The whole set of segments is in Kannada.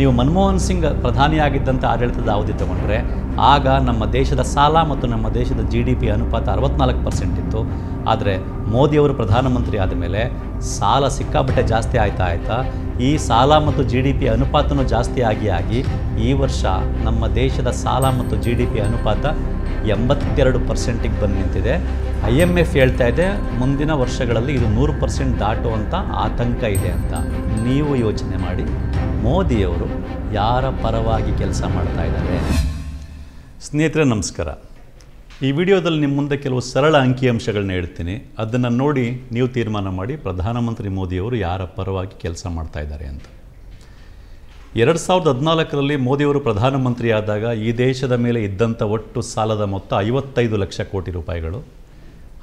ನೀವು ಮನಮೋಹನ್ ಸಿಂಗ್ ಪ್ರಧಾನಿಯಾಗಿದ್ದಂಥ ಆಡಳಿತದ ಅವಧಿ ತಗೊಂಡ್ರೆ ಆಗ ನಮ್ಮ ದೇಶದ ಸಾಲ ಮತ್ತು ನಮ್ಮ ದೇಶದ ಜಿ ಡಿ ಪಿ ಅನುಪಾತ ಅರವತ್ನಾಲ್ಕು ಪರ್ಸೆಂಟ್ ಇತ್ತು ಆದರೆ ಮೋದಿಯವರು ಪ್ರಧಾನಮಂತ್ರಿ ಆದ ಮೇಲೆ ಸಾಲ ಸಿಕ್ಕಾಬಟ್ಟೆ ಜಾಸ್ತಿ ಆಯ್ತಾ ಆಯ್ತಾ ಈ ಸಾಲ ಮತ್ತು ಜಿ ಡಿ ಪಿ ಅನುಪಾತನೂ ಜಾಸ್ತಿ ಆಗಿ ಆಗಿ ಈ ವರ್ಷ ನಮ್ಮ ದೇಶದ ಸಾಲ ಮತ್ತು ಜಿ ಡಿ ಪಿ ಅನುಪಾತ ಎಂಬತ್ತೆರಡು ಪರ್ಸೆಂಟಿಗೆ ಬಂದು ನಿಂತಿದೆ ಐ ಎಮ್ ಎಫ್ ಹೇಳ್ತಾ ಇದೆ ಮುಂದಿನ ವರ್ಷಗಳಲ್ಲಿ ಇದು ನೂರು ಪರ್ಸೆಂಟ್ ದಾಟುವಂಥ ಆತಂಕ ಇದೆ ಅಂತ ನೀವು ಯೋಚನೆ ಮಾಡಿ ಮೋದಿಯವರು ಯಾರ ಪರವಾಗಿ ಕೆಲಸ ಮಾಡ್ತಾ ಇದ್ದಾರೆ ಸ್ನೇಹಿತರೆ ನಮಸ್ಕಾರ ಈ ವಿಡಿಯೋದಲ್ಲಿ ನಿಮ್ಮ ಮುಂದೆ ಕೆಲವು ಸರಳ ಅಂಕಿಅಂಶಗಳನ್ನ ಹೇಳ್ತೀನಿ ಅದನ್ನು ನೋಡಿ ನೀವು ತೀರ್ಮಾನ ಮಾಡಿ ಪ್ರಧಾನಮಂತ್ರಿ ಮೋದಿಯವರು ಯಾರ ಪರವಾಗಿ ಕೆಲಸ ಮಾಡ್ತಾ ಇದ್ದಾರೆ ಅಂತ ಎರಡು ಸಾವಿರದ ಹದಿನಾಲ್ಕರಲ್ಲಿ ಮೋದಿಯವರು ಪ್ರಧಾನಮಂತ್ರಿಯಾದಾಗ ಈ ದೇಶದ ಮೇಲೆ ಇದ್ದಂಥ ಒಟ್ಟು ಸಾಲದ ಮೊತ್ತ ಐವತ್ತೈದು ಲಕ್ಷ ಕೋಟಿ ರೂಪಾಯಿಗಳು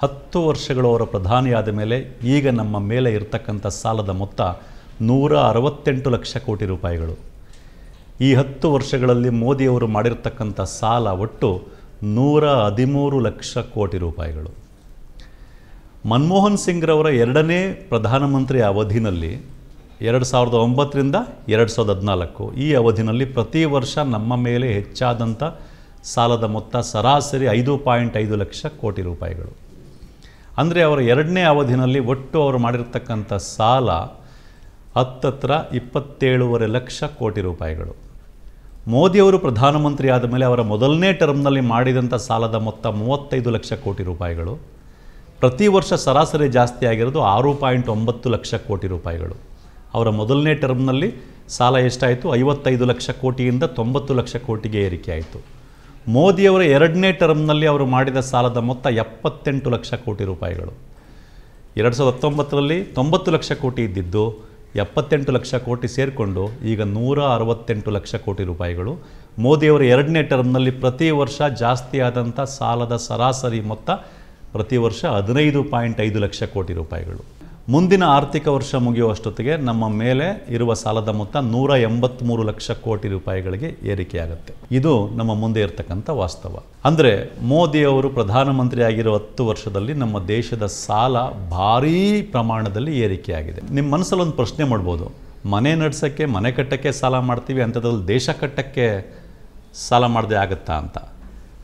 ಹತ್ತು ವರ್ಷಗಳು ಅವರ ಪ್ರಧಾನಿಯಾದ ಮೇಲೆ ಈಗ ನಮ್ಮ ಮೇಲೆ ಇರತಕ್ಕಂಥ ಸಾಲದ ಮೊತ್ತ ನೂರ ಅರವತ್ತೆಂಟು ಲಕ್ಷ ಕೋಟಿ ರೂಪಾಯಿಗಳು ಈ ಹತ್ತು ವರ್ಷಗಳಲ್ಲಿ ಮೋದಿಯವರು ಮಾಡಿರ್ತಕ್ಕಂಥ ಸಾಲ ಒಟ್ಟು ನೂರ ಹದಿಮೂರು ಲಕ್ಷ ಕೋಟಿ ರೂಪಾಯಿಗಳು ಮನಮೋಹನ್ ಸಿಂಗ್ರವರ ಎರಡನೇ ಪ್ರಧಾನಮಂತ್ರಿ ಅವಧಿನಲ್ಲಿ ಎರಡು ಸಾವಿರದ ಒಂಬತ್ತರಿಂದ ಎರಡು ಸಾವಿರದ ಹದಿನಾಲ್ಕು ಈ ಅವಧಿನಲ್ಲಿ ಪ್ರತಿ ವರ್ಷ ನಮ್ಮ ಮೇಲೆ ಹೆಚ್ಚಾದಂಥ ಸಾಲದ ಮೊತ್ತ ಸರಾಸರಿ ಐದು ಪಾಯಿಂಟ್ ಐದು ಲಕ್ಷ ಕೋಟಿ ರೂಪಾಯಿಗಳು ಅಂದರೆ ಅವರ ಎರಡನೇ ಅವಧಿನಲ್ಲಿ ಒಟ್ಟು ಅವರು ಮಾಡಿರ್ತಕ್ಕಂಥ ಸಾಲ ಹತ್ತತ್ರ ಇಪ್ಪತ್ತೇಳುವರೆ ಲಕ್ಷ ಕೋಟಿ ರೂಪಾಯಿಗಳು ಮೋದಿಯವರು ಪ್ರಧಾನಮಂತ್ರಿ ಆದ ಮೇಲೆ ಅವರ ಮೊದಲನೇ ಟರ್ಮ್ನಲ್ಲಿ ಮಾಡಿದಂಥ ಸಾಲದ ಮೊತ್ತ ಮೂವತ್ತೈದು ಲಕ್ಷ ಕೋಟಿ ರೂಪಾಯಿಗಳು ಪ್ರತಿ ವರ್ಷ ಸರಾಸರಿ ಜಾಸ್ತಿ ಆಗಿರೋದು ಆರು ಪಾಯಿಂಟ್ ಒಂಬತ್ತು ಲಕ್ಷ ಕೋಟಿ ರೂಪಾಯಿಗಳು ಅವರ ಮೊದಲನೇ ಟರ್ಮ್ನಲ್ಲಿ ಸಾಲ ಎಷ್ಟಾಯಿತು ಐವತ್ತೈದು ಲಕ್ಷ ಕೋಟಿಯಿಂದ ತೊಂಬತ್ತು ಲಕ್ಷ ಕೋಟಿಗೆ ಏರಿಕೆ ಆಯಿತು ಮೋದಿಯವರ ಎರಡನೇ ಟರ್ಮ್ನಲ್ಲಿ ಅವರು ಮಾಡಿದ ಸಾಲದ ಮೊತ್ತ ಎಪ್ಪತ್ತೆಂಟು ಲಕ್ಷ ಕೋಟಿ ರೂಪಾಯಿಗಳು ಎರಡು ಸಾವಿರದ ಹತ್ತೊಂಬತ್ತರಲ್ಲಿ ತೊಂಬತ್ತು ಲಕ್ಷ ಕೋಟಿ ಇದ್ದಿದ್ದು ಎಪ್ಪತ್ತೆಂಟು ಲಕ್ಷ ಕೋಟಿ ಸೇರಿಕೊಂಡು ಈಗ ನೂರ ಅರವತ್ತೆಂಟು ಲಕ್ಷ ಕೋಟಿ ರೂಪಾಯಿಗಳು ಮೋದಿಯವರ ಎರಡನೇ ಟರ್ಮ್ನಲ್ಲಿ ಪ್ರತಿ ವರ್ಷ ಜಾಸ್ತಿಯಾದಂಥ ಸಾಲದ ಸರಾಸರಿ ಮೊತ್ತ ಪ್ರತಿ ವರ್ಷ ಹದಿನೈದು ಪಾಯಿಂಟ್ ಐದು ಲಕ್ಷ ಕೋಟಿ ರೂಪಾಯಿಗಳು ಮುಂದಿನ ಆರ್ಥಿಕ ವರ್ಷ ಮುಗಿಯುವಷ್ಟೊತ್ತಿಗೆ ನಮ್ಮ ಮೇಲೆ ಇರುವ ಸಾಲದ ಮೊತ್ತ ನೂರ ಎಂಬತ್ತ್ಮೂರು ಲಕ್ಷ ಕೋಟಿ ರೂಪಾಯಿಗಳಿಗೆ ಏರಿಕೆಯಾಗುತ್ತೆ ಇದು ನಮ್ಮ ಮುಂದೆ ಇರತಕ್ಕಂಥ ವಾಸ್ತವ ಅಂದರೆ ಮೋದಿಯವರು ಪ್ರಧಾನಮಂತ್ರಿ ಆಗಿರೋ ಹತ್ತು ವರ್ಷದಲ್ಲಿ ನಮ್ಮ ದೇಶದ ಸಾಲ ಭಾರೀ ಪ್ರಮಾಣದಲ್ಲಿ ಏರಿಕೆಯಾಗಿದೆ ನಿಮ್ಮ ಮನಸ್ಸಲ್ಲಿ ಒಂದು ಪ್ರಶ್ನೆ ಮಾಡ್ಬೋದು ಮನೆ ನಡೆಸೋಕ್ಕೆ ಮನೆ ಕಟ್ಟೋಕ್ಕೆ ಸಾಲ ಮಾಡ್ತೀವಿ ಅಂಥದ್ರಲ್ಲಿ ದೇಶ ಕಟ್ಟಕ್ಕೆ ಸಾಲ ಮಾಡದೆ ಆಗುತ್ತಾ ಅಂತ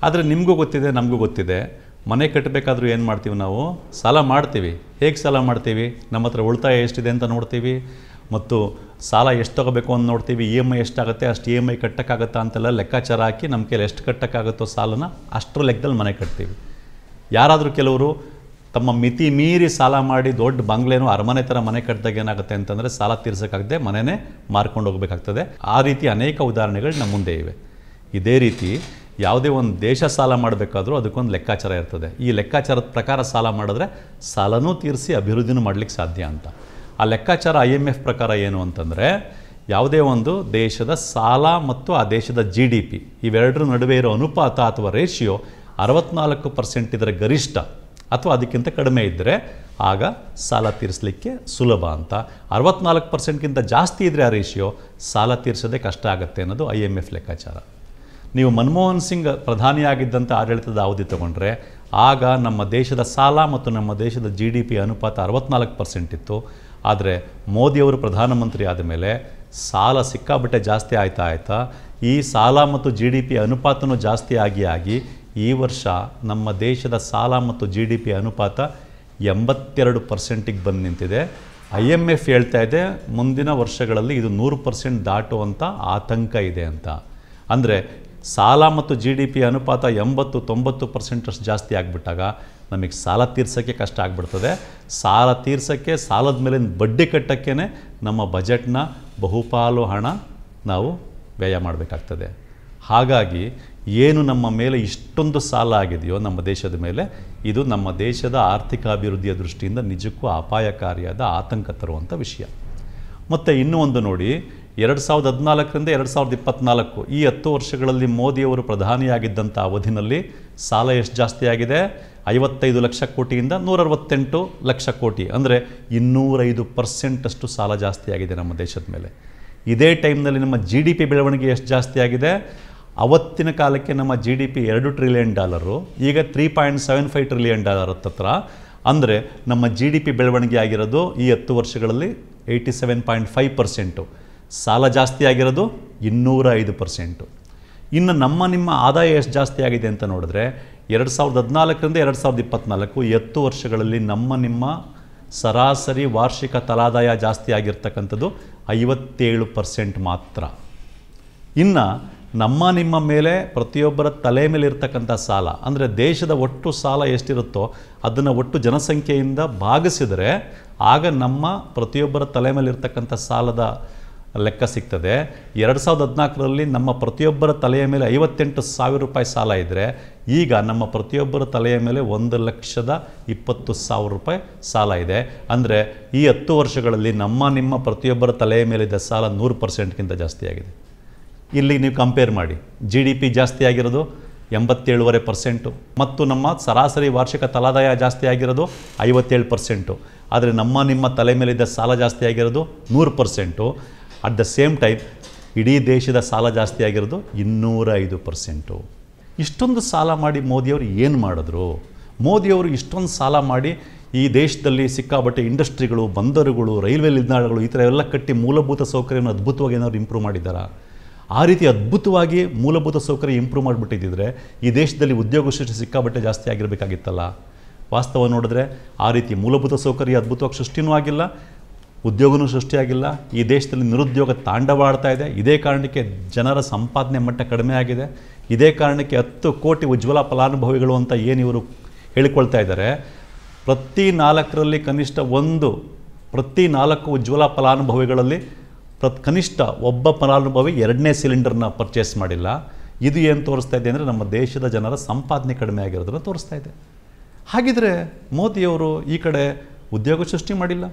ಆದರೆ ನಿಮಗೂ ಗೊತ್ತಿದೆ ನಮಗೂ ಗೊತ್ತಿದೆ ಮನೆ ಕಟ್ಟಬೇಕಾದ್ರೂ ಏನು ಮಾಡ್ತೀವಿ ನಾವು ಸಾಲ ಮಾಡ್ತೀವಿ ಹೇಗೆ ಸಾಲ ಮಾಡ್ತೀವಿ ನಮ್ಮ ಹತ್ರ ಉಳಿತಾಯ ಎಷ್ಟಿದೆ ಅಂತ ನೋಡ್ತೀವಿ ಮತ್ತು ಸಾಲ ಎಷ್ಟು ತಗೋಬೇಕು ಅಂತ ನೋಡ್ತೀವಿ ಇ ಎಮ್ ಐ ಎಷ್ಟಾಗುತ್ತೆ ಅಷ್ಟು ಇ ಎಮ್ ಐ ಕಟ್ಟೋಕ್ಕಾಗುತ್ತಾ ಅಂತೆಲ್ಲ ಲೆಕ್ಕಾಚಾರ ಹಾಕಿ ನಮ್ಮ ಕೈಲಿ ಎಷ್ಟು ಕಟ್ಟೋಕ್ಕಾಗುತ್ತೋ ಸಾಲನ ಅಷ್ಟರ ಲೆಕ್ಕದಲ್ಲಿ ಮನೆ ಕಟ್ತೀವಿ ಯಾರಾದರೂ ಕೆಲವರು ತಮ್ಮ ಮಿತಿ ಮೀರಿ ಸಾಲ ಮಾಡಿ ದೊಡ್ಡ ಬಂಗ್ಲೆನೋ ಅರಮನೆ ಥರ ಮನೆ ಕಟ್ಟಿದಾಗ ಏನಾಗುತ್ತೆ ಅಂತಂದರೆ ಸಾಲ ತೀರ್ಸೋಕ್ಕಾಗದೆ ಮನೆಯೇ ಮಾರ್ಕೊಂಡು ಹೋಗಬೇಕಾಗ್ತದೆ ಆ ರೀತಿ ಅನೇಕ ಉದಾಹರಣೆಗಳು ನಮ್ಮ ಮುಂದೆ ಇವೆ ಇದೇ ರೀತಿ ಯಾವುದೇ ಒಂದು ದೇಶ ಸಾಲ ಮಾಡಬೇಕಾದ್ರೂ ಅದಕ್ಕೊಂದು ಲೆಕ್ಕಾಚಾರ ಇರ್ತದೆ ಈ ಲೆಕ್ಕಾಚಾರದ ಪ್ರಕಾರ ಸಾಲ ಮಾಡಿದ್ರೆ ಸಾಲನೂ ತೀರಿಸಿ ಅಭಿವೃದ್ಧಿನೂ ಮಾಡಲಿಕ್ಕೆ ಸಾಧ್ಯ ಅಂತ ಆ ಲೆಕ್ಕಾಚಾರ ಐ ಎಮ್ ಎಫ್ ಪ್ರಕಾರ ಏನು ಅಂತಂದರೆ ಯಾವುದೇ ಒಂದು ದೇಶದ ಸಾಲ ಮತ್ತು ಆ ದೇಶದ ಜಿ ಡಿ ಪಿ ಇವೆರಡರ ನಡುವೆ ಇರೋ ಅನುಪಾತ ಅಥವಾ ರೇಷಿಯೋ ಅರವತ್ನಾಲ್ಕು ಪರ್ಸೆಂಟ್ ಇದರ ಗರಿಷ್ಠ ಅಥವಾ ಅದಕ್ಕಿಂತ ಕಡಿಮೆ ಇದ್ದರೆ ಆಗ ಸಾಲ ತೀರಿಸಲಿಕ್ಕೆ ಸುಲಭ ಅಂತ ಅರವತ್ನಾಲ್ಕು ಪರ್ಸೆಂಟ್ಗಿಂತ ಜಾಸ್ತಿ ಇದ್ದರೆ ಆ ರೇಷಿಯೋ ಸಾಲ ತೀರಿಸೋದೇ ಕಷ್ಟ ಆಗುತ್ತೆ ಅನ್ನೋದು ಐ ಎಮ್ ಎಫ್ ಲೆಕ್ಕಾಚಾರ ನೀವು ಮನಮೋಹನ್ ಸಿಂಗ್ ಪ್ರಧಾನಿಯಾಗಿದ್ದಂಥ ಆಡಳಿತದ ಅವಧಿ ತಗೊಂಡ್ರೆ ಆಗ ನಮ್ಮ ದೇಶದ ಸಾಲ ಮತ್ತು ನಮ್ಮ ದೇಶದ ಜಿ ಡಿ ಪಿ ಅನುಪಾತ ಅರವತ್ನಾಲ್ಕು ಪರ್ಸೆಂಟ್ ಇತ್ತು ಆದರೆ ಮೋದಿಯವರು ಪ್ರಧಾನಮಂತ್ರಿ ಆದ ಮೇಲೆ ಸಾಲ ಸಿಕ್ಕಾಬಿಟ್ಟೆ ಜಾಸ್ತಿ ಆಯ್ತಾ ಆಯ್ತಾ ಈ ಸಾಲ ಮತ್ತು ಜಿ ಡಿ ಪಿ ಅನುಪಾತನೂ ಜಾಸ್ತಿ ಆಗಿ ಆಗಿ ಈ ವರ್ಷ ನಮ್ಮ ದೇಶದ ಸಾಲ ಮತ್ತು ಜಿ ಡಿ ಪಿ ಅನುಪಾತ ಎಂಬತ್ತೆರಡು ಪರ್ಸೆಂಟಿಗೆ ಬಂದು ನಿಂತಿದೆ ಐ ಎಮ್ ಎಫ್ ಹೇಳ್ತಾ ಇದೆ ಮುಂದಿನ ವರ್ಷಗಳಲ್ಲಿ ಇದು ನೂರು ಪರ್ಸೆಂಟ್ ದಾಟುವಂಥ ಆತಂಕ ಇದೆ ಅಂತ ಅಂದರೆ ಸಾಲ ಮತ್ತು ಜಿ ಡಿ ಪಿ ಅನುಪಾತ ಎಂಬತ್ತು ತೊಂಬತ್ತು ಪರ್ಸೆಂಟಷ್ಟು ಜಾಸ್ತಿ ಆಗಿಬಿಟ್ಟಾಗ ನಮಗೆ ಸಾಲ ತೀರ್ಸೋಕ್ಕೆ ಕಷ್ಟ ಆಗ್ಬಿಡ್ತದೆ ಸಾಲ ತೀರ್ಸೋಕ್ಕೆ ಸಾಲದ ಮೇಲಿನ ಬಡ್ಡಿ ಕಟ್ಟೋಕ್ಕೇ ನಮ್ಮ ಬಜೆಟ್ನ ಬಹುಪಾಲು ಹಣ ನಾವು ವ್ಯಯ ಮಾಡಬೇಕಾಗ್ತದೆ ಹಾಗಾಗಿ ಏನು ನಮ್ಮ ಮೇಲೆ ಇಷ್ಟೊಂದು ಸಾಲ ಆಗಿದೆಯೋ ನಮ್ಮ ದೇಶದ ಮೇಲೆ ಇದು ನಮ್ಮ ದೇಶದ ಆರ್ಥಿಕ ಅಭಿವೃದ್ಧಿಯ ದೃಷ್ಟಿಯಿಂದ ನಿಜಕ್ಕೂ ಅಪಾಯಕಾರಿಯಾದ ಆತಂಕ ತರುವಂಥ ವಿಷಯ ಮತ್ತು ಇನ್ನೂ ಒಂದು ನೋಡಿ ಎರಡು ಸಾವಿರದ ಹದಿನಾಲ್ಕರಿಂದ ಎರಡು ಸಾವಿರದ ಇಪ್ಪತ್ತ್ನಾಲ್ಕು ಈ ಹತ್ತು ವರ್ಷಗಳಲ್ಲಿ ಮೋದಿಯವರು ಪ್ರಧಾನಿಯಾಗಿದ್ದಂಥ ಅವಧಿನಲ್ಲಿ ಸಾಲ ಎಷ್ಟು ಜಾಸ್ತಿ ಆಗಿದೆ ಐವತ್ತೈದು ಲಕ್ಷ ಕೋಟಿಯಿಂದ ನೂರರವತ್ತೆಂಟು ಲಕ್ಷ ಕೋಟಿ ಅಂದರೆ ಇನ್ನೂರೈದು ಪರ್ಸೆಂಟಷ್ಟು ಸಾಲ ಜಾಸ್ತಿ ಆಗಿದೆ ನಮ್ಮ ದೇಶದ ಮೇಲೆ ಇದೇ ಟೈಮ್ನಲ್ಲಿ ನಮ್ಮ ಜಿ ಡಿ ಪಿ ಬೆಳವಣಿಗೆ ಎಷ್ಟು ಜಾಸ್ತಿ ಆಗಿದೆ ಅವತ್ತಿನ ಕಾಲಕ್ಕೆ ನಮ್ಮ ಜಿ ಡಿ ಪಿ ಎರಡು ಟ್ರಿಲಿಯನ್ ಡಾಲರು ಈಗ three point seven five trillion dollar ಹತ್ತತ್ರ ಅಂದರೆ ನಮ್ಮ ಜಿ ಡಿ ಪಿ ಬೆಳವಣಿಗೆ ಆಗಿರೋದು ಈ ಹತ್ತು ವರ್ಷಗಳಲ್ಲಿ eighty seven point five percent ಸಾಲ ಜಾಸ್ತಿ ಆಗಿರೋದು ಇನ್ನೂರ ಐದು ಪರ್ಸೆಂಟು ಇನ್ನು ನಮ್ಮ ನಿಮ್ಮ ಆದಾಯ ಎಷ್ಟು ಜಾಸ್ತಿ ಆಗಿದೆ ಅಂತ ನೋಡಿದ್ರೆ ಎರಡು ಸಾವಿರದ ಹದಿನಾಲ್ಕರಿಂದ ಎರಡು ಸಾವಿರದ ಇಪ್ಪತ್ತ್ನಾಲ್ಕು ಎತ್ತು ವರ್ಷಗಳಲ್ಲಿ ನಮ್ಮ ನಿಮ್ಮ ಸರಾಸರಿ ವಾರ್ಷಿಕ ತಲಾದಾಯ ಜಾಸ್ತಿ ಆಗಿರ್ತಕ್ಕಂಥದ್ದು ಐವತ್ತೇಳು ಪರ್ಸೆಂಟ್ ಮಾತ್ರ ಇನ್ನು ನಮ್ಮ ನಿಮ್ಮ ಮೇಲೆ ಪ್ರತಿಯೊಬ್ಬರ ತಲೆ ಮೇಲೆ ಇರ್ತಕ್ಕಂಥ ಸಾಲ ಅಂದರೆ ದೇಶದ ಒಟ್ಟು ಸಾಲ ಎಷ್ಟಿರುತ್ತೋ ಅದನ್ನು ಒಟ್ಟು ಜನಸಂಖ್ಯೆಯಿಂದ ಭಾಗಿಸಿದರೆ ಆಗ ನಮ್ಮ ಪ್ರತಿಯೊಬ್ಬರ ತಲೆ ಮೇಲೆ ಇರ್ತಕ್ಕಂಥ ಸಾಲದ ಲೆಕ್ಕ ಸಿಗ್ತದೆ ಎರಡು ಸಾವಿರದ ಹದಿನಾಲ್ಕರಲ್ಲಿ ನಮ್ಮ ಪ್ರತಿಯೊಬ್ಬರ ತಲೆಯ ಮೇಲೆ ಐವತ್ತೆಂಟು ಸಾವಿರ ರೂಪಾಯಿ ಸಾಲ ಇದ್ದರೆ ಈಗ ನಮ್ಮ ಪ್ರತಿಯೊಬ್ಬರ ತಲೆಯ ಮೇಲೆ ಒಂದು ಲಕ್ಷದ ಇಪ್ಪತ್ತು ಸಾವಿರ ರೂಪಾಯಿ ಸಾಲ ಇದೆ ಅಂದರೆ ಈ ಹತ್ತು ವರ್ಷಗಳಲ್ಲಿ ನಮ್ಮ ನಿಮ್ಮ ಪ್ರತಿಯೊಬ್ಬರ ತಲೆಯ ಮೇಲಿದ್ದ ಸಾಲ ನೂರು ಪರ್ಸೆಂಟ್ಗಿಂತ ಜಾಸ್ತಿ ಆಗಿದೆ ಇಲ್ಲಿ ನೀವು ಕಂಪೇರ್ ಮಾಡಿ ಜಿ ಡಿ ಪಿ ಜಾಸ್ತಿ ಆಗಿರೋದು ಎಂಬತ್ತೇಳುವರೆ ಪರ್ಸೆಂಟು ಮತ್ತು ನಮ್ಮ ಸರಾಸರಿ ವಾರ್ಷಿಕ ತಲಾದಾಯ ಜಾಸ್ತಿ ಆಗಿರೋದು ಐವತ್ತೇಳು ಪರ್ಸೆಂಟು ಆದರೆ ನಮ್ಮ ನಿಮ್ಮ ತಲೆ ಮೇಲಿದ್ದ ಸಾಲ ಜಾಸ್ತಿ ಆಗಿರೋದು ನೂರು percent at the same time ಇಡೀ ದೇಶದ ಸಾಲ ಜಾಸ್ತಿ ಆಗಿರೋದು ಇನ್ನೂರ ಐದು ಪರ್ಸೆಂಟು ಇಷ್ಟೊಂದು ಸಾಲ ಮಾಡಿ ಮೋದಿಯವರು ಏನು ಮಾಡಿದ್ರು ಮೋದಿಯವರು ಇಷ್ಟೊಂದು ಸಾಲ ಮಾಡಿ ಈ ದೇಶದಲ್ಲಿ ಸಿಕ್ಕಾಬಟ್ಟೆ ಇಂಡಸ್ಟ್ರಿಗಳು ಬಂದರುಗಳು ರೈಲ್ವೆ ನಿಲ್ದಾಣಗಳು ಈ ಥರ ಎಲ್ಲ ಕಟ್ಟಿ ಮೂಲಭೂತ ಸೌಕರ್ಯವನ್ನು ಅದ್ಭುತವಾಗಿ ಏನಾದ್ರು ಇಂಪ್ರೂವ್ ಮಾಡಿದ್ದಾರಾ ಆ ರೀತಿ ಅದ್ಭುತವಾಗಿ ಮೂಲಭೂತ ಸೌಕರ್ಯ ಇಂಪ್ರೂವ್ ಮಾಡಿಬಿಟ್ಟಿದ್ದರೆ ಈ ದೇಶದಲ್ಲಿ ಉದ್ಯೋಗ ಸೃಷ್ಟಿ ಸಿಕ್ಕಾಬಟ್ಟೆ ಜಾಸ್ತಿ ಆಗಿರಬೇಕಾಗಿತ್ತಲ್ಲ ವಾಸ್ತವ ನೋಡಿದ್ರೆ ಆ ರೀತಿ ಮೂಲಭೂತ ಸೌಕರ್ಯ ಅದ್ಭುತವಾಗಿ ಸೃಷ್ಟಿನೂ ಆಗಿಲ್ಲ ಉದ್ಯೋಗವೂ ಸೃಷ್ಟಿಯಾಗಿಲ್ಲ ಈ ದೇಶದಲ್ಲಿ ನಿರುದ್ಯೋಗ ತಾಂಡವಾಡ್ತಾ ಇದೆ ಇದೇ ಕಾರಣಕ್ಕೆ ಜನರ ಸಂಪಾದನೆ ಮಟ್ಟ ಕಡಿಮೆ ಆಗಿದೆ ಇದೇ ಕಾರಣಕ್ಕೆ ಹತ್ತು ಕೋಟಿ ಉಜ್ವಲ ಫಲಾನುಭವಿಗಳು ಅಂತ ಏನು ಇವರು ಹೇಳಿಕೊಳ್ತಾ ಇದ್ದಾರೆ ಪ್ರತಿ ನಾಲ್ಕರಲ್ಲಿ ಕನಿಷ್ಠ ಒಂದು ಪ್ರತಿ ನಾಲ್ಕು ಉಜ್ವಲ ಫಲಾನುಭವಿಗಳಲ್ಲಿ ಪ್ರತ್ ಕನಿಷ್ಠ ಒಬ್ಬ ಫಲಾನುಭವಿ ಎರಡನೇ ಸಿಲಿಂಡರ್ನ ಪರ್ಚೇಸ್ ಮಾಡಿಲ್ಲ ಇದು ಏನು ತೋರಿಸ್ತಾ ಇದೆ ಅಂದರೆ ನಮ್ಮ ದೇಶದ ಜನರ ಸಂಪಾದನೆ ಕಡಿಮೆ ಆಗಿರೋದನ್ನು ತೋರಿಸ್ತಾ ಇದೆ ಹಾಗಿದ್ರೆ ಮೋದಿಯವರು ಈ ಕಡೆ ಉದ್ಯೋಗ ಸೃಷ್ಟಿ ಮಾಡಿಲ್ಲ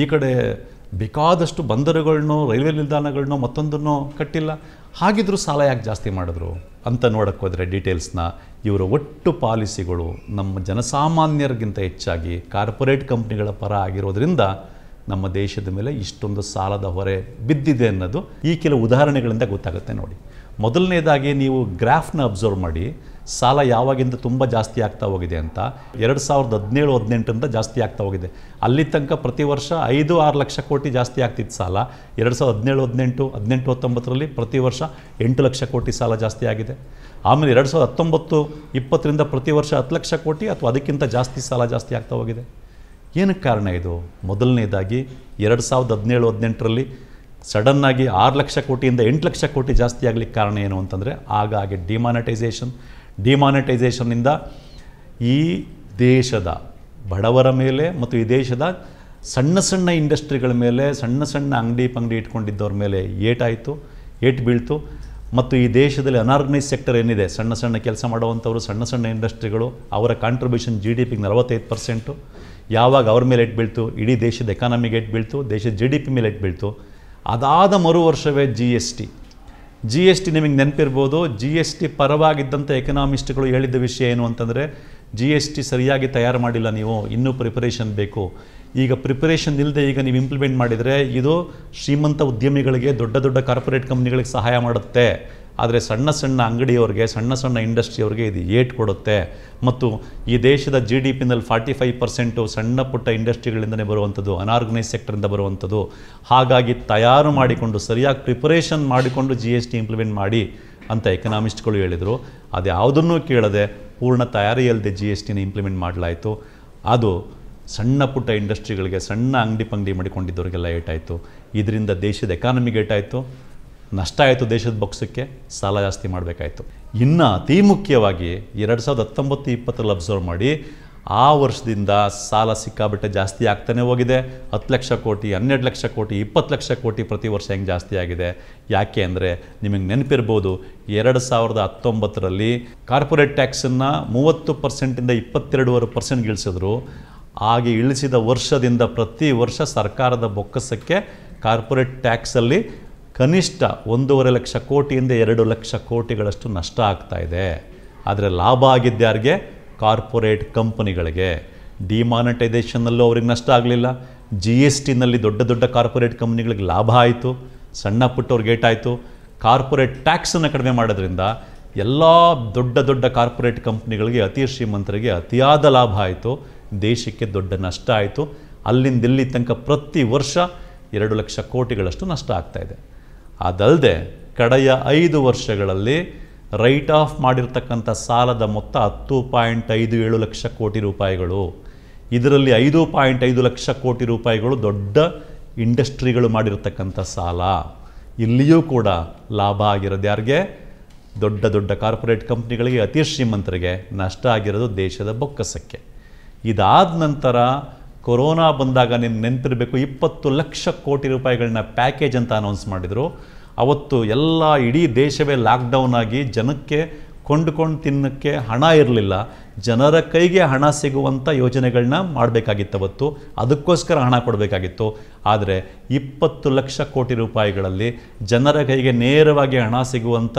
ಈ ಕಡೆ ಬೇಕಾದಷ್ಟು ಬಂದರುಗಳನ್ನೋ ರೈಲ್ವೆ ನಿಲ್ದಾಣಗಳನ್ನೋ ಮತ್ತೊಂದನ್ನು ಕಟ್ಟಿಲ್ಲ ಹಾಗಿದ್ರೂ ಸಾಲ ಯಾಕೆ ಜಾಸ್ತಿ ಮಾಡಿದ್ರು ಅಂತ ನೋಡೋಕ್ಕೋದ್ರೆ ಡೀಟೇಲ್ಸ್ನ ಇವರ ಒಟ್ಟು ಪಾಲಿಸಿಗಳು ನಮ್ಮ ಜನಸಾಮಾನ್ಯರಿಗಿಂತ ಹೆಚ್ಚಾಗಿ ಕಾರ್ಪೊರೇಟ್ ಕಂಪ್ನಿಗಳ ಪರ ಆಗಿರೋದ್ರಿಂದ ನಮ್ಮ ದೇಶದ ಮೇಲೆ ಇಷ್ಟೊಂದು ಸಾಲದ ಹೊರೆ ಬಿದ್ದಿದೆ ಅನ್ನೋದು ಈ ಕೆಲವು ಉದಾಹರಣೆಗಳಿಂದ ಗೊತ್ತಾಗುತ್ತೆ ನೋಡಿ ಮೊದಲನೇದಾಗಿ ನೀವು ಗ್ರಾಫ್ನ ಅಬ್ಸರ್ವ್ ಮಾಡಿ ಸಾಲ ಯಾವಾಗಿಂದ ತುಂಬ ಜಾಸ್ತಿ ಆಗ್ತಾ ಹೋಗಿದೆ ಅಂತ ಎರಡು ಸಾವಿರದ ಹದಿನೇಳು ಹದಿನೆಂಟರಿಂದ ಜಾಸ್ತಿ ಆಗ್ತಾ ಹೋಗಿದೆ ಅಲ್ಲಿ ತನಕ ಪ್ರತಿ ವರ್ಷ ಐದು ಆರು ಲಕ್ಷ ಕೋಟಿ ಜಾಸ್ತಿ ಆಗ್ತಿತ್ತು ಸಾಲ ಎರಡು ಸಾವಿರದ ಹದಿನೇಳು ಹದಿನೆಂಟು ಹದಿನೆಂಟು ಹತ್ತೊಂಬತ್ತರಲ್ಲಿ ಪ್ರತಿ ವರ್ಷ ಎಂಟು ಲಕ್ಷ ಕೋಟಿ ಸಾಲ ಜಾಸ್ತಿ ಆಗಿದೆ ಆಮೇಲೆ ಎರಡು ಸಾವಿರದ ಹತ್ತೊಂಬತ್ತು ಇಪ್ಪತ್ತರಿಂದ ಪ್ರತಿ ವರ್ಷ ಹತ್ತು ಲಕ್ಷ ಕೋಟಿ ಅಥವಾ ಅದಕ್ಕಿಂತ ಜಾಸ್ತಿ ಸಾಲ ಜಾಸ್ತಿ ಆಗ್ತಾ ಹೋಗಿದೆ ಏನಕ್ಕೆ ಕಾರಣ ಇದು ಮೊದಲನೇದಾಗಿ ಎರಡು ಸಾವಿರದ ಹದಿನೇಳು ಹದಿನೆಂಟರಲ್ಲಿ ಸಡನ್ನಾಗಿ ಆರು ಲಕ್ಷ ಕೋಟಿಯಿಂದ ಎಂಟು ಲಕ್ಷ ಕೋಟಿ ಜಾಸ್ತಿ ಆಗಲಿಕ್ಕೆ ಕಾರಣ ಏನು ಅಂತಂದರೆ ಆಗ ಹಾಗೆ ಡಿಮಾನಿಟೈಸೇಷನ್ ಡಿಮಾನಿಟೈಸೇಷನ್ನಿಂದ ಈ ದೇಶದ ಬಡವರ ಮೇಲೆ ಮತ್ತು ಈ ದೇಶದ ಸಣ್ಣ ಸಣ್ಣ ಇಂಡಸ್ಟ್ರಿಗಳ ಮೇಲೆ ಸಣ್ಣ ಸಣ್ಣ ಅಂಗಡಿ ಪಂಗಡಿ ಇಟ್ಕೊಂಡಿದ್ದವ್ರ ಮೇಲೆ ಏಟಾಯಿತು ಏಟ್ ಬೀಳ್ತು ಮತ್ತು ಈ ದೇಶದಲ್ಲಿ ಅನಾರ್ಗನೈಸ್ ಸೆಕ್ಟರ್ ಏನಿದೆ ಸಣ್ಣ ಸಣ್ಣ ಕೆಲಸ ಮಾಡುವಂಥವ್ರು ಸಣ್ಣ ಸಣ್ಣ ಇಂಡಸ್ಟ್ರಿಗಳು ಅವರ ಕಾಂಟ್ರಿಬ್ಯೂಷನ್ ಜಿ ಡಿ ಪಿಗೆ ನಲವತ್ತೈದು ಪರ್ಸೆಂಟು ಯಾವಾಗ ಅವ್ರ ಮೇಲೆ ಎಟ್ ಬೀಳ್ತು ಇಡೀ ದೇಶದ ಎಕಾನಮಿಗೆ ಎಟ್ ಬೀಳ್ತು ದೇಶದ ಜಿ ಡಿ ಪಿ ಮೇಲೆ ಎಟ್ ಬೀಳ್ತು ಅದಾದ ಮರು ವರ್ಷವೇ G S T G S T ನಿಮಗೆ ನೆನಪಿರ್ಬೋದು ಜಿ ಎಸ್ ಟಿ ಪರವಾಗಿದ್ದಂಥ ಎಕನಾಮಿಸ್ಟ್ಗಳು ಹೇಳಿದ್ದ ವಿಷಯ ಏನು ಅಂತಂದರೆ ಜಿ ಎಸ್ ಟಿ ಸರಿಯಾಗಿ ತಯಾರು ಮಾಡಿಲ್ಲ ನೀವು ಇನ್ನೂ ಪ್ರಿಪರೇಷನ್ ಬೇಕು ಈಗ ಪ್ರಿಪರೇಷನ್ ಇಲ್ಲದೆ ಈಗ ನೀವು ಇಂಪ್ಲಿಮೆಂಟ್ ಮಾಡಿದರೆ ಇದು ಶ್ರೀಮಂತ ಉದ್ಯಮಿಗಳಿಗೆ ದೊಡ್ಡ ದೊಡ್ಡ ಕಾರ್ಪೊರೇಟ್ ಕಂಪ್ನಿಗಳಿಗೆ ಸಹಾಯ ಮಾಡುತ್ತೆ ಆದರೆ ಸಣ್ಣ ಸಣ್ಣ ಅಂಗಡಿಯವ್ರಿಗೆ ಸಣ್ಣ ಸಣ್ಣ ಇಂಡಸ್ಟ್ರಿಯವ್ರಿಗೆ ಇದು ಏಟ್ ಕೊಡುತ್ತೆ ಮತ್ತು ಈ ದೇಶದ ಜಿ ಡಿ ಪಿನಲ್ಲಿ ಫಾರ್ಟಿ ಫೈವ್ ಪರ್ಸೆಂಟು ಸಣ್ಣ ಪುಟ್ಟ ಇಂಡಸ್ಟ್ರಿಗಳಿಂದಲೇ ಬರುವಂಥದ್ದು ಅನಾರ್ಗನೈಸ್ ಸೆಕ್ಟರಿಂದ ಬರುವಂಥದ್ದು ಹಾಗಾಗಿ ತಯಾರು ಮಾಡಿಕೊಂಡು ಸರಿಯಾಗಿ ಪ್ರಿಪರೇಷನ್ ಮಾಡಿಕೊಂಡು ಜಿ ಎಸ್ ಟಿ ಇಂಪ್ಲಿಮೆಂಟ್ ಮಾಡಿ ಅಂತ ಎಕನಾಮಿಸ್ಟ್ಗಳು ಹೇಳಿದರು ಅದು ಯಾವುದನ್ನೂ ಕೇಳದೆ ಪೂರ್ಣ ತಯಾರಿಯಲ್ಲದೆ ಜಿ ಎಸ್ ಟಿನ ಇಂಪ್ಲಿಮೆಂಟ್ ಮಾಡಲಾಯಿತು ಅದು ಸಣ್ಣ ಪುಟ್ಟ ಇಂಡಸ್ಟ್ರಿಗಳಿಗೆ ಸಣ್ಣ ಅಂಗಡಿ ಪಂಗಡಿ ಮಾಡಿಕೊಂಡಿದ್ದವರಿಗೆಲ್ಲ ಏಟಾಯಿತು ಇದರಿಂದ ದೇಶದ ಎಕಾನಮಿಗೆ ಏಟಾಯಿತು ನಷ್ಟ ಆಯಿತು ದೇಶದ ಬೊಕ್ಸಕ್ಕೆ ಸಾಲ ಜಾಸ್ತಿ ಮಾಡಬೇಕಾಯಿತು ಇನ್ನು ಅತಿ ಮುಖ್ಯವಾಗಿ ಎರಡು ಸಾವಿರದ ಹತ್ತೊಂಬತ್ತು ಇಪ್ಪತ್ತರಲ್ಲಿ ಅಬ್ಸರ್ವ್ ಮಾಡಿ ಆ ವರ್ಷದಿಂದ ಸಾಲ ಸಿಕ್ಕಾಬಿಟ್ಟೆ ಜಾಸ್ತಿ ಆಗ್ತಾನೆ ಹೋಗಿದೆ ಹತ್ತು ಲಕ್ಷ ಕೋಟಿ ಹನ್ನೆರಡು ಲಕ್ಷ ಕೋಟಿ ಇಪ್ಪತ್ತು ಲಕ್ಷ ಕೋಟಿ ಪ್ರತಿ ವರ್ಷ ಹೆಂಗೆ ಜಾಸ್ತಿ ಆಗಿದೆ ಯಾಕೆ ಅಂದರೆ ನಿಮಗೆ ನೆನಪಿರ್ಬೋದು ಎರಡು ಸಾವಿರದ ಹತ್ತೊಂಬತ್ತರಲ್ಲಿ ಕಾರ್ಪೊರೇಟ್ ಟ್ಯಾಕ್ಸನ್ನು ಮೂವತ್ತು ಪರ್ಸೆಂಟಿಂದ ಇಪ್ಪತ್ತೆರಡುವರೆ ಪರ್ಸೆಂಟ್ ಇಳಿಸಿದ್ರು ಹಾಗೆ ಇಳಿಸಿದ ವರ್ಷದಿಂದ ಪ್ರತಿ ವರ್ಷ ಸರ್ಕಾರದ ಬೊಕ್ಕಸಕ್ಕೆ ಕಾರ್ಪೊರೇಟ್ ಟ್ಯಾಕ್ಸಲ್ಲಿ ಕನಿಷ್ಠ ಒಂದೂವರೆ ಲಕ್ಷ ಕೋಟಿಯಿಂದ ಎರಡು ಲಕ್ಷ ಕೋಟಿಗಳಷ್ಟು ನಷ್ಟ ಆಗ್ತಾ ಇದೆ ಆದರೆ ಲಾಭ ಆಗಿದ್ದಾರ್ಗೆ ಕಾರ್ಪೊರೇಟ್ ಕಂಪನಿಗಳಿಗೆ ಡಿಮಾನಿಟೈಸೇಷನ್ನಲ್ಲೂ ಅವ್ರಿಗೆ ನಷ್ಟ ಆಗಲಿಲ್ಲ ಜಿ ಎಸ್ ಟಿನಲ್ಲಿ ದೊಡ್ಡ ದೊಡ್ಡ ಕಾರ್ಪೊರೇಟ್ ಕಂಪ್ನಿಗಳಿಗೆ ಲಾಭ ಆಯಿತು ಸಣ್ಣ ಪುಟ್ಟವ್ರಿಗೆ ಏಟಾಯಿತು ಕಾರ್ಪೊರೇಟ್ ಟ್ಯಾಕ್ಸನ್ನು ಕಡಿಮೆ ಮಾಡೋದ್ರಿಂದ ಎಲ್ಲ ದೊಡ್ಡ ದೊಡ್ಡ ಕಾರ್ಪೊರೇಟ್ ಕಂಪ್ನಿಗಳಿಗೆ ಅತಿ ಶ್ರೀಮಂತರಿಗೆ ಅತಿಯಾದ ಲಾಭ ಆಯಿತು ದೇಶಕ್ಕೆ ದೊಡ್ಡ ನಷ್ಟ ಆಯಿತು ಅಲ್ಲಿಂದ ಇಲ್ಲಿ ತನಕ ಪ್ರತಿ ವರ್ಷ ಎರಡು ಲಕ್ಷ ಕೋಟಿಗಳಷ್ಟು ನಷ್ಟ ಆಗ್ತಾಯಿದೆ ಅದಲ್ಲದೆ ಕಡೆಯ ಐದು ವರ್ಷಗಳಲ್ಲಿ ರೈಟ್ ಆಫ್ ಮಾಡಿರ್ತಕ್ಕಂಥ ಸಾಲದ ಮೊತ್ತ ಹತ್ತು ಪಾಯಿಂಟ್ ಐದು ಏಳು ಲಕ್ಷ ಕೋಟಿ ರೂಪಾಯಿಗಳು ಇದರಲ್ಲಿ ಐದು ಪಾಯಿಂಟ್ ಐದು ಲಕ್ಷ ಕೋಟಿ ರೂಪಾಯಿಗಳು ದೊಡ್ಡ ಇಂಡಸ್ಟ್ರಿಗಳು ಮಾಡಿರ್ತಕ್ಕಂಥ ಸಾಲ ಇಲ್ಲಿಯೂ ಕೂಡ ಲಾಭ ಆಗಿರೋದು ಯಾರಿಗೆ ದೊಡ್ಡ ದೊಡ್ಡ ಕಾರ್ಪೊರೇಟ್ ಕಂಪ್ನಿಗಳಿಗೆ ಅತಿ ಶ್ರೀಮಂತರಿಗೆ ನಷ್ಟ ಆಗಿರೋದು ದೇಶದ ಬೊಕ್ಕಸಕ್ಕೆ ಇದಾದ ನಂತರ ಕೊರೋನಾ ಬಂದಾಗ ನಿನ್ನ ನೆನಪಿರಬೇಕು ಇಪ್ಪತ್ತು ಲಕ್ಷ ಕೋಟಿ ರೂಪಾಯಿಗಳನ್ನ ಪ್ಯಾಕೇಜ್ ಅಂತ ಅನೌನ್ಸ್ ಮಾಡಿದರು ಅವತ್ತು ಎಲ್ಲ ಇಡೀ ದೇಶವೇ ಲಾಕ್ಡೌನ್ ಆಗಿ ಜನಕ್ಕೆ ಕೊಂಡುಕೊಂಡು ತಿನ್ನೋಕ್ಕೆ ಹಣ ಇರಲಿಲ್ಲ ಜನರ ಕೈಗೆ ಹಣ ಸಿಗುವಂಥ ಯೋಜನೆಗಳನ್ನ ಮಾಡಬೇಕಾಗಿತ್ತು ಅವತ್ತು ಅದಕ್ಕೋಸ್ಕರ ಹಣ ಕೊಡಬೇಕಾಗಿತ್ತು ಆದರೆ ಇಪ್ಪತ್ತು ಲಕ್ಷ ಕೋಟಿ ರೂಪಾಯಿಗಳಲ್ಲಿ ಜನರ ಕೈಗೆ ನೇರವಾಗಿ ಹಣ ಸಿಗುವಂಥ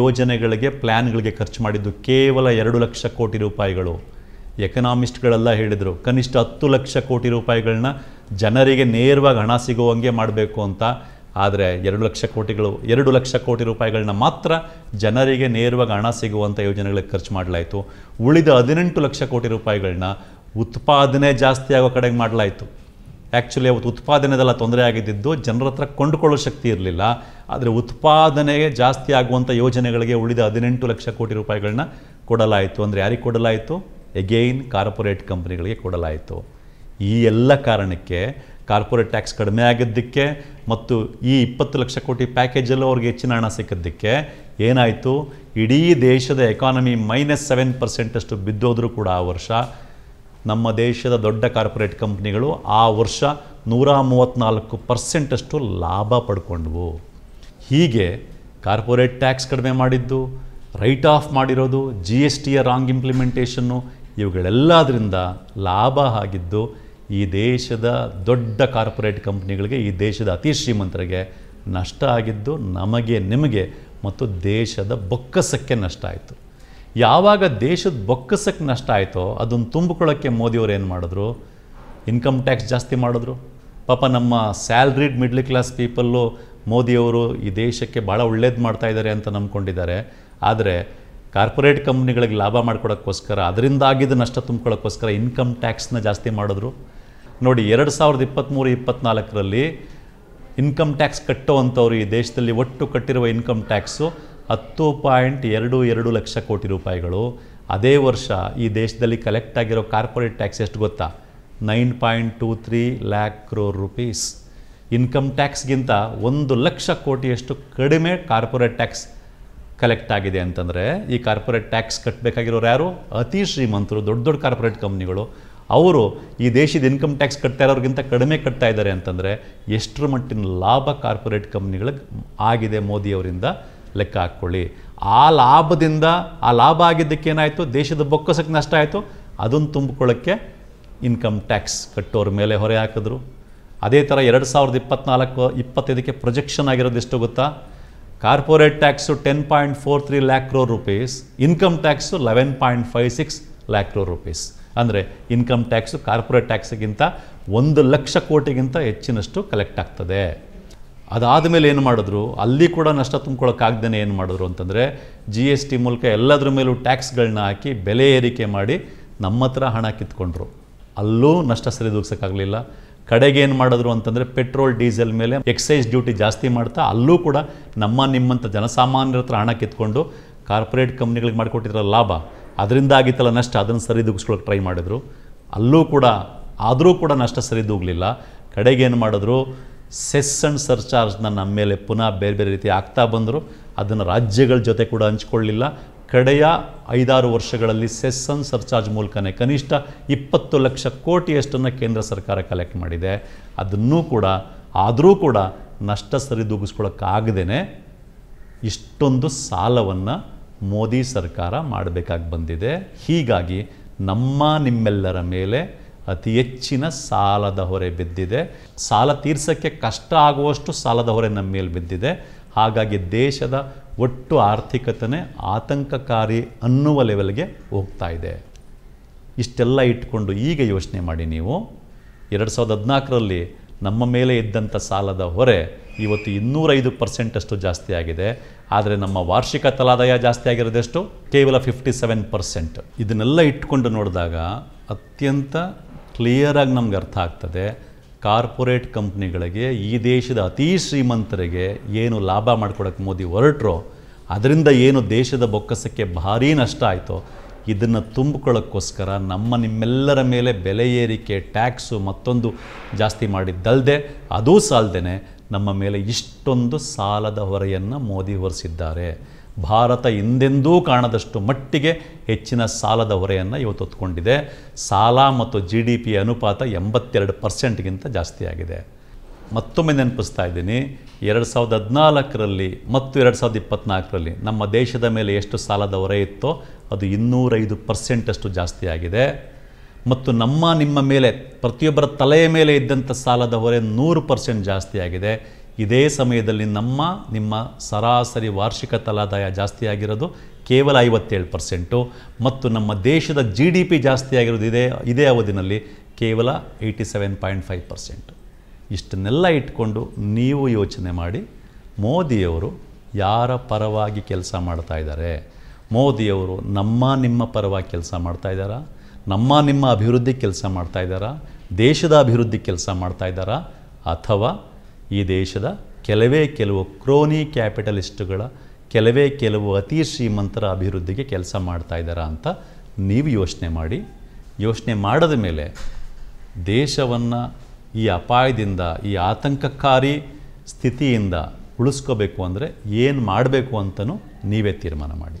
ಯೋಜನೆಗಳಿಗೆ ಪ್ಲ್ಯಾನ್ಗಳಿಗೆ ಖರ್ಚು ಮಾಡಿದ್ದು ಕೇವಲ ಎರಡು ಲಕ್ಷ ಕೋಟಿ ರೂಪಾಯಿಗಳು ಎಕನಾಮಿಸ್ಟ್ಗಳೆಲ್ಲ ಹೇಳಿದರು ಕನಿಷ್ಠ ಹತ್ತು ಲಕ್ಷ ಕೋಟಿ ರೂಪಾಯಿಗಳನ್ನ ಜನರಿಗೆ ನೇರವಾಗಿ ಹಣ ಸಿಗುವಂಗೆ ಮಾಡಬೇಕು ಅಂತ ಆದರೆ ಎರಡು ಲಕ್ಷ ಕೋಟಿಗಳು ಎರಡು ಲಕ್ಷ ಕೋಟಿ ರೂಪಾಯಿಗಳನ್ನ ಮಾತ್ರ ಜನರಿಗೆ ನೇರವಾಗಿ ಹಣ ಸಿಗುವಂಥ ಯೋಜನೆಗಳಿಗೆ ಖರ್ಚು ಮಾಡಲಾಯಿತು ಉಳಿದ ಹದಿನೆಂಟು ಲಕ್ಷ ಕೋಟಿ ರೂಪಾಯಿಗಳನ್ನ ಉತ್ಪಾದನೆ ಜಾಸ್ತಿ ಆಗೋ ಕಡೆಗೆ ಮಾಡಲಾಯಿತು ಆ್ಯಕ್ಚುಲಿ ಅವತ್ತು ಉತ್ಪಾದನೆದೆಲ್ಲ ತೊಂದರೆ ಆಗಿದ್ದಿದ್ದು ಜನರ ಹತ್ರ ಕೊಂಡುಕೊಳ್ಳೋ ಶಕ್ತಿ ಇರಲಿಲ್ಲ ಆದರೆ ಉತ್ಪಾದನೆಗೆ ಜಾಸ್ತಿ ಆಗುವಂಥ ಯೋಜನೆಗಳಿಗೆ ಉಳಿದ ಹದಿನೆಂಟು ಲಕ್ಷ ಕೋಟಿ ರೂಪಾಯಿಗಳನ್ನ ಕೊಡಲಾಯಿತು ಅಂದರೆ ಯಾರಿಗೆ ಕೊಡಲಾಯಿತು ಎಗೈನ್ ಕಾರ್ಪೊರೇಟ್ ಕಂಪ್ನಿಗಳಿಗೆ ಕೊಡಲಾಯಿತು ಈ ಎಲ್ಲ ಕಾರಣಕ್ಕೆ ಕಾರ್ಪೊರೇಟ್ ಟ್ಯಾಕ್ಸ್ ಕಡಿಮೆ ಆಗಿದ್ದಕ್ಕೆ ಮತ್ತು ಈ ಇಪ್ಪತ್ತು ಲಕ್ಷ ಕೋಟಿ ಪ್ಯಾಕೇಜಲ್ಲೂ ಅವ್ರಿಗೆ ಹೆಚ್ಚಿನ ಹಣ ಸಿಕ್ಕಿದ್ದಕ್ಕೆ ಏನಾಯಿತು ಇಡೀ ದೇಶದ ಎಕಾನಮಿ ಮೈನಸ್ ಸೆವೆನ್ ಪರ್ಸೆಂಟಷ್ಟು ಬಿದ್ದೋದ್ರೂ ಕೂಡ ಆ ವರ್ಷ ನಮ್ಮ ದೇಶದ ದೊಡ್ಡ ಕಾರ್ಪೊರೇಟ್ ಕಂಪ್ನಿಗಳು ಆ ವರ್ಷ ನೂರ ಮೂವತ್ತ್ನಾಲ್ಕು ಪರ್ಸೆಂಟಷ್ಟು ಲಾಭ ಪಡ್ಕೊಂಡ್ವು ಹೀಗೆ ಕಾರ್ಪೊರೇಟ್ ಟ್ಯಾಕ್ಸ್ ಕಡಿಮೆ ಮಾಡಿದ್ದು ರೈಟ್ ಆಫ್ ಮಾಡಿರೋದು ಜಿ ಎಸ್ ಟಿಯ ರಾಂಗ್ ಇಂಪ್ಲಿಮೆಂಟೇಷನ್ನು ಇವುಗಳೆಲ್ಲದರಿಂದ ಲಾಭ ಆಗಿದ್ದು ಈ ದೇಶದ ದೊಡ್ಡ ಕಾರ್ಪೊರೇಟ್ ಕಂಪ್ನಿಗಳಿಗೆ ಈ ದೇಶದ ಅತಿ ಶ್ರೀಮಂತರಿಗೆ ನಷ್ಟ ಆಗಿದ್ದು ನಮಗೆ ನಿಮಗೆ ಮತ್ತು ದೇಶದ ಬೊಕ್ಕಸಕ್ಕೆ ನಷ್ಟ ಆಯಿತು ಯಾವಾಗ ದೇಶದ ಬೊಕ್ಕಸಕ್ಕೆ ನಷ್ಟ ಆಯಿತೋ ಅದನ್ನು ತುಂಬಿಕೊಳ್ಳೋಕ್ಕೆ ಮೋದಿಯವರು ಏನು ಮಾಡಿದ್ರು ಇನ್ಕಮ್ ಟ್ಯಾಕ್ಸ್ ಜಾಸ್ತಿ ಮಾಡಿದ್ರು ಪಾಪ ನಮ್ಮ ಸ್ಯಾಲ್ರಿಡ್ ಮಿಡ್ಲ್ ಕ್ಲಾಸ್ ಪೀಪಲ್ಲು ಮೋದಿಯವರು ಈ ದೇಶಕ್ಕೆ ಭಾಳ ಒಳ್ಳೇದು ಮಾಡ್ತಾಯಿದ್ದಾರೆ ಅಂತ ನಂಬ್ಕೊಂಡಿದ್ದಾರೆ ಆದರೆ ಕಾರ್ಪೊರೇಟ್ ಕಂಪ್ನಿಗಳಿಗೆ ಲಾಭ ಮಾಡಿಕೊಡೋಕ್ಕೋಸ್ಕರ ಅದರಿಂದಾಗಿದ್ದ ನಷ್ಟ ತುಂಬ್ಕೊಳ್ಳೋಕ್ಕೋಸ್ಕರ ಇನ್ಕಮ್ ಟ್ಯಾಕ್ಸ್ನ ಜಾಸ್ತಿ ಮಾಡಿದ್ರು ನೋಡಿ ಎರಡು ಸಾವಿರದ ಇಪ್ಪತ್ತ್ಮೂರು ಇಪ್ಪತ್ತ್ನಾಲ್ಕರಲ್ಲಿ ಇನ್ಕಮ್ ಟ್ಯಾಕ್ಸ್ ಕಟ್ಟೋವಂಥವ್ರು ಈ ದೇಶದಲ್ಲಿ ಒಟ್ಟು ಕಟ್ಟಿರುವ ಇನ್ಕಮ್ ಟ್ಯಾಕ್ಸು ಹತ್ತು ಪಾಯಿಂಟ್ ಎರಡು ಎರಡು ಲಕ್ಷ ಕೋಟಿ ರೂಪಾಯಿಗಳು ಅದೇ ವರ್ಷ ಈ ದೇಶದಲ್ಲಿ ಕಲೆಕ್ಟ್ ಆಗಿರೋ ಕಾರ್ಪೊರೇಟ್ ಟ್ಯಾಕ್ಸ್ ಎಷ್ಟು ಗೊತ್ತಾ nine point two three lakh crore rupees income ಟ್ಯಾಕ್ಸ್ಗಿಂತ ಒಂದು ಲಕ್ಷ ಕೋಟಿಯಷ್ಟು ಕಡಿಮೆ ಕಾರ್ಪೊರೇಟ್ ಟ್ಯಾಕ್ಸ್ ಕಲೆಕ್ಟ್ ಆಗಿದೆ ಅಂತಂದರೆ ಈ ಕಾರ್ಪೊರೇಟ್ ಟ್ಯಾಕ್ಸ್ ಕಟ್ಟಬೇಕಾಗಿರೋರು ಯಾರು ಅತಿ ಶ್ರೀಮಂತರು ದೊಡ್ಡ ದೊಡ್ಡ ಕಾರ್ಪೊರೇಟ್ ಕಂಪ್ನಿಗಳು ಅವರು ಈ ದೇಶದ ಇನ್ಕಮ್ ಟ್ಯಾಕ್ಸ್ ಕಟ್ತಾ ಇರೋರಿಗಿಂತ ಕಡಿಮೆ ಕಟ್ತಾ ಇದ್ದಾರೆ ಅಂತಂದರೆ ಎಷ್ಟರ ಮಟ್ಟಿನ ಲಾಭ ಕಾರ್ಪೊರೇಟ್ ಕಂಪ್ನಿಗಳಿಗೆ ಆಗಿದೆ ಮೋದಿಯವರಿಂದ ಲೆಕ್ಕ ಹಾಕ್ಕೊಳ್ಳಿ ಆ ಲಾಭದಿಂದ ಆ ಲಾಭ ಆಗಿದ್ದಕ್ಕೇನಾಯಿತು ದೇಶದ ಬೊಕ್ಕಸಕ್ಕೆ ನಷ್ಟ ಆಯಿತು ಅದನ್ನು ತುಂಬಿಕೊಳ್ಳೋಕ್ಕೆ ಇನ್ಕಮ್ ಟ್ಯಾಕ್ಸ್ ಕಟ್ಟೋರ ಮೇಲೆ ಹೊರೆ ಹಾಕಿದ್ರು ಅದೇ ಥರ ಎರಡು ಸಾವಿರದ ಇಪ್ಪತ್ತ್ನಾಲ್ಕು ಇಪ್ಪತ್ತೈದಕ್ಕೆ ಪ್ರೊಜೆಕ್ಷನ್ ಆಗಿರೋದು ಎಷ್ಟು ಗೊತ್ತಾ corporate tax ten point four three lakh crore rupees income tax eleven point five six lakh crore rupees ಅಂದರೆ ಇನ್ಕಮ್ ಟ್ಯಾಕ್ಸು ಕಾರ್ಪೊರೇಟ್ ಟ್ಯಾಕ್ಸಿಗಿಂತ ಒಂದು ಲಕ್ಷ ಕೋಟಿಗಿಂತ ಹೆಚ್ಚಿನಷ್ಟು ಕಲೆಕ್ಟ್ ಆಗ್ತದೆ ಅದಾದ ಮೇಲೆ ಏನು ಮಾಡಿದ್ರು ಅಲ್ಲಿ ಕೂಡ ನಷ್ಟ ತುಂಬ್ಕೊಳ್ಳೋಕ್ಕಾಗ್ದೇ ಏನು ಮಾಡಿದ್ರು ಅಂತಂದರೆ ಜಿ ಎಸ್ ಟಿ ಮೂಲಕ ಎಲ್ಲದರ ಮೇಲೂ ಟ್ಯಾಕ್ಸ್ಗಳನ್ನ ಹಾಕಿ ಬೆಲೆ ಏರಿಕೆ ಮಾಡಿ ನಮ್ಮ ಹತ್ರ ಹಣ ಕಿತ್ಕೊಂಡ್ರು ಅಲ್ಲೂ ನಷ್ಟ ಸರಿದೂಗಿಸೋಕ್ಕಾಗಲಿಲ್ಲ ಕಡೆಗೆ ಏನು ಮಾಡಿದ್ರು ಅಂತಂದರೆ ಪೆಟ್ರೋಲ್ ಡೀಸೆಲ್ ಮೇಲೆ ಎಕ್ಸೈಸ್ ಡ್ಯೂಟಿ ಜಾಸ್ತಿ ಮಾಡ್ತಾ ಅಲ್ಲೂ ಕೂಡ ನಮ್ಮ ನಿಮ್ಮಂಥ ಜನಸಾಮಾನ್ಯರ ಹತ್ರ ಹಣ ಕಿತ್ಕೊಂಡು ಕಾರ್ಪೊರೇಟ್ ಕಂಪ್ನಿಗಳಿಗೆ ಮಾಡಿಕೊಟ್ಟಿರೋ ಲಾಭ ಅದರಿಂದ ಆಗಿತ್ತಲ್ಲ ನಷ್ಟ ಅದನ್ನು ಸರಿದೂಗಿಸ್ಕೊಳ್ಳೋಕೆ ಟ್ರೈ ಮಾಡಿದ್ರು ಅಲ್ಲೂ ಕೂಡ ಆದರೂ ಕೂಡ ನಷ್ಟ ಸರಿದೂಗಲಿಲ್ಲ ಕಡೆಗೇನು ಮಾಡಿದ್ರು ಸೆಸ್ ಅಂಡ್ ಸರ್ಚಾರ್ಜ್ನ ನಮ್ಮ ಮೇಲೆ ಪುನಃ ಬೇರೆ ಬೇರೆ ರೀತಿ ಆಗ್ತಾ ಬಂದರು ಅದನ್ನು ರಾಜ್ಯಗಳ ಜೊತೆ ಕೂಡ ಹಂಚ್ಕೊಳ್ಳಿಲ್ಲ ಕಡೆಯ ಐದಾರು ವರ್ಷಗಳಲ್ಲಿ ಸೆಸ್ಸನ್ ಸರ್ಚಾರ್ಜ್ ಮೂಲಕನೇ ಕನಿಷ್ಠ ಇಪ್ಪತ್ತು ಲಕ್ಷ ಕೋಟಿಯಷ್ಟನ್ನು ಕೇಂದ್ರ ಸರ್ಕಾರ ಕಲೆಕ್ಟ್ ಮಾಡಿದೆ ಅದನ್ನೂ ಕೂಡ ಆದರೂ ಕೂಡ ನಷ್ಟ ಸರಿದೂಗಿಸ್ಕೊಳಕ್ಕಾಗದೇ ಇಷ್ಟೊಂದು ಸಾಲವನ್ನು ಮೋದಿ ಸರ್ಕಾರ ಮಾಡಬೇಕಾಗಿ ಬಂದಿದೆ ಹೀಗಾಗಿ ನಮ್ಮ ನಿಮ್ಮೆಲ್ಲರ ಮೇಲೆ ಅತಿ ಹೆಚ್ಚಿನ ಸಾಲದ ಹೊರೆ ಬಿದ್ದಿದೆ ಸಾಲ ತೀರ್ಸೋಕ್ಕೆ ಕಷ್ಟ ಆಗುವಷ್ಟು ಸಾಲದ ಹೊರೆ ನಮ್ಮ ಮೇಲೆ ಬಿದ್ದಿದೆ ಹಾಗಾಗಿ ದೇಶದ ಒಟ್ಟು ಆರ್ಥಿಕತೆ ಆತಂಕಕಾರಿ ಅನ್ನುವ ಲೆವೆಲ್ಗೆ ಹೋಗ್ತಾ ಇದೆ ಇಷ್ಟೆಲ್ಲ ಇಟ್ಕೊಂಡು ಈಗ ಯೋಚನೆ ಮಾಡಿ ನೀವು ಎರಡು ಸಾವಿರದ ಹದಿನಾಲ್ಕರಲ್ಲಿ ನಮ್ಮ ಮೇಲೆ ಇದ್ದಂಥ ಸಾಲದ ಹೊರೆ ಇವತ್ತು ಇನ್ನೂರೈದು ಪರ್ಸೆಂಟಷ್ಟು ಜಾಸ್ತಿ ಆಗಿದೆ ಆದರೆ ನಮ್ಮ ವಾರ್ಷಿಕ ತಲಾದಾಯ ಜಾಸ್ತಿ ಆಗಿರೋದೆಷ್ಟು ಕೇವಲ ಫಿಫ್ಟಿ ಸೆವೆನ್ ಪರ್ಸೆಂಟ್ ಇದನ್ನೆಲ್ಲ ಇಟ್ಕೊಂಡು ನೋಡಿದಾಗ ಅತ್ಯಂತ ಕ್ಲಿಯರಾಗಿ ನಮ್ಗೆ ಅರ್ಥ ಆಗ್ತದೆ ಕಾರ್ಪೊರೇಟ್ ಕಂಪ್ನಿಗಳಿಗೆ ಈ ದೇಶದ ಅತಿ ಶ್ರೀಮಂತರಿಗೆ ಏನು ಲಾಭ ಮಾಡ್ಕೊಡೋಕೆ ಮೋದಿ ಹೊರಟ್ರೋ ಅದರಿಂದ ಏನು ದೇಶದ ಬೊಕ್ಕಸಕ್ಕೆ ಭಾರೀ ನಷ್ಟ ಆಯಿತೋ ಇದನ್ನು ತುಂಬಿಕೊಳ್ಳೋಕ್ಕೋಸ್ಕರ ನಮ್ಮ ನಿಮ್ಮೆಲ್ಲರ ಮೇಲೆ ಬೆಲೆ ಏರಿಕೆ ಟ್ಯಾಕ್ಸು ಮತ್ತೊಂದು ಜಾಸ್ತಿ ಮಾಡಿದ್ದಲ್ಲದೆ ಅದೂ ಸಾಲದೇನೆ ನಮ್ಮ ಮೇಲೆ ಇಷ್ಟೊಂದು ಸಾಲದ ಹೊರೆಯನ್ನು ಮೋದಿ ಹೊರಿಸಿದ್ದಾರೆ ಭಾರತ ಹಿಂದೆಂದೂ ಕಾಣದಷ್ಟು ಮಟ್ಟಿಗೆ ಹೆಚ್ಚಿನ ಸಾಲದ ಹೊರೆಯನ್ನು ಇವತ್ತು ಹೊತ್ಕೊಂಡಿದೆ ಸಾಲ ಮತ್ತು ಜಿ ಡಿ ಪಿ ಅನುಪಾತ ಎಂಬತ್ತೆರಡು ಪರ್ಸೆಂಟ್ಗಿಂತ ಜಾಸ್ತಿಯಾಗಿದೆ ಮತ್ತೊಮ್ಮೆ ನೆನಪಿಸ್ತಾ ಇದ್ದೀನಿ ಎರಡು ಸಾವಿರದ ಹದಿನಾಲ್ಕರಲ್ಲಿ ಮತ್ತು ಎರಡು ಸಾವಿರದ ಇಪ್ಪತ್ತ್ನಾಲ್ಕರಲ್ಲಿ ನಮ್ಮ ದೇಶದ ಮೇಲೆ ಎಷ್ಟು ಸಾಲದ ಹೊರೆ ಇತ್ತೋ ಅದು ಇನ್ನೂರೈದು ಪರ್ಸೆಂಟಷ್ಟು ಜಾಸ್ತಿಯಾಗಿದೆ ಮತ್ತು ನಮ್ಮ ನಿಮ್ಮ ಮೇಲೆ ಪ್ರತಿಯೊಬ್ಬರ ತಲೆಯ ಮೇಲೆ ಇದ್ದಂಥ ಸಾಲದ ಹೊರೆ ನೂರು ಪರ್ಸೆಂಟ್ ಜಾಸ್ತಿಯಾಗಿದೆ ಇದೇ ಸಮಯದಲ್ಲಿ ನಮ್ಮ ನಿಮ್ಮ ಸರಾಸರಿ ವಾರ್ಷಿಕ ತಲಾದಾಯ ಜಾಸ್ತಿ ಆಗಿರೋದು ಕೇವಲ ಐವತ್ತೇಳು ಪರ್ಸೆಂಟು ಮತ್ತು ನಮ್ಮ ದೇಶದ ಜಿ ಡಿ ಪಿ ಜಾಸ್ತಿ ಆಗಿರೋದು ಇದೇ ಇದೇ ಅವಧಿನಲ್ಲಿ ಕೇವಲ eighty seven point five percent ಇಷ್ಟನ್ನೆಲ್ಲ ಇಟ್ಕೊಂಡು ನೀವು ಯೋಚನೆ ಮಾಡಿ ಮೋದಿಯವರು ಯಾರ ಪರವಾಗಿ ಕೆಲಸ ಮಾಡ್ತಾ ಇದ್ದಾರೆ ಮೋದಿಯವರು ನಮ್ಮ ನಿಮ್ಮ ಪರವಾಗಿ ಕೆಲಸ ಮಾಡ್ತಾ ಇದ್ದಾರಾ ನಮ್ಮ ನಿಮ್ಮ ಅಭಿವೃದ್ಧಿ ಕೆಲಸ ಮಾಡ್ತಾ ಇದ್ದಾರಾ ದೇಶದ ಅಭಿವೃದ್ಧಿ ಕೆಲಸ ಮಾಡ್ತಾ ಇದ್ದಾರಾ ಅಥವಾ ಈ ದೇಶದ ಕೆಲವೇ ಕೆಲವು ಕ್ರೋನಿ ಕ್ಯಾಪಿಟಲಿಸ್ಟ್ಗಳ ಕೆಲವೇ ಕೆಲವು ಅತಿ ಶ್ರೀಮಂತರ ಅಭಿವೃದ್ಧಿಗೆ ಕೆಲಸ ಮಾಡ್ತಾ ಅಂತ ನೀವು ಯೋಚನೆ ಮಾಡಿ ಯೋಚನೆ ಮಾಡಿದ ಮೇಲೆ ದೇಶವನ್ನು ಈ ಅಪಾಯದಿಂದ ಈ ಆತಂಕಕಾರಿ ಸ್ಥಿತಿಯಿಂದ ಉಳಿಸ್ಕೋಬೇಕು ಅಂದರೆ ಏನು ಮಾಡಬೇಕು ಅಂತಲೂ ನೀವೇ ತೀರ್ಮಾನ ಮಾಡಿ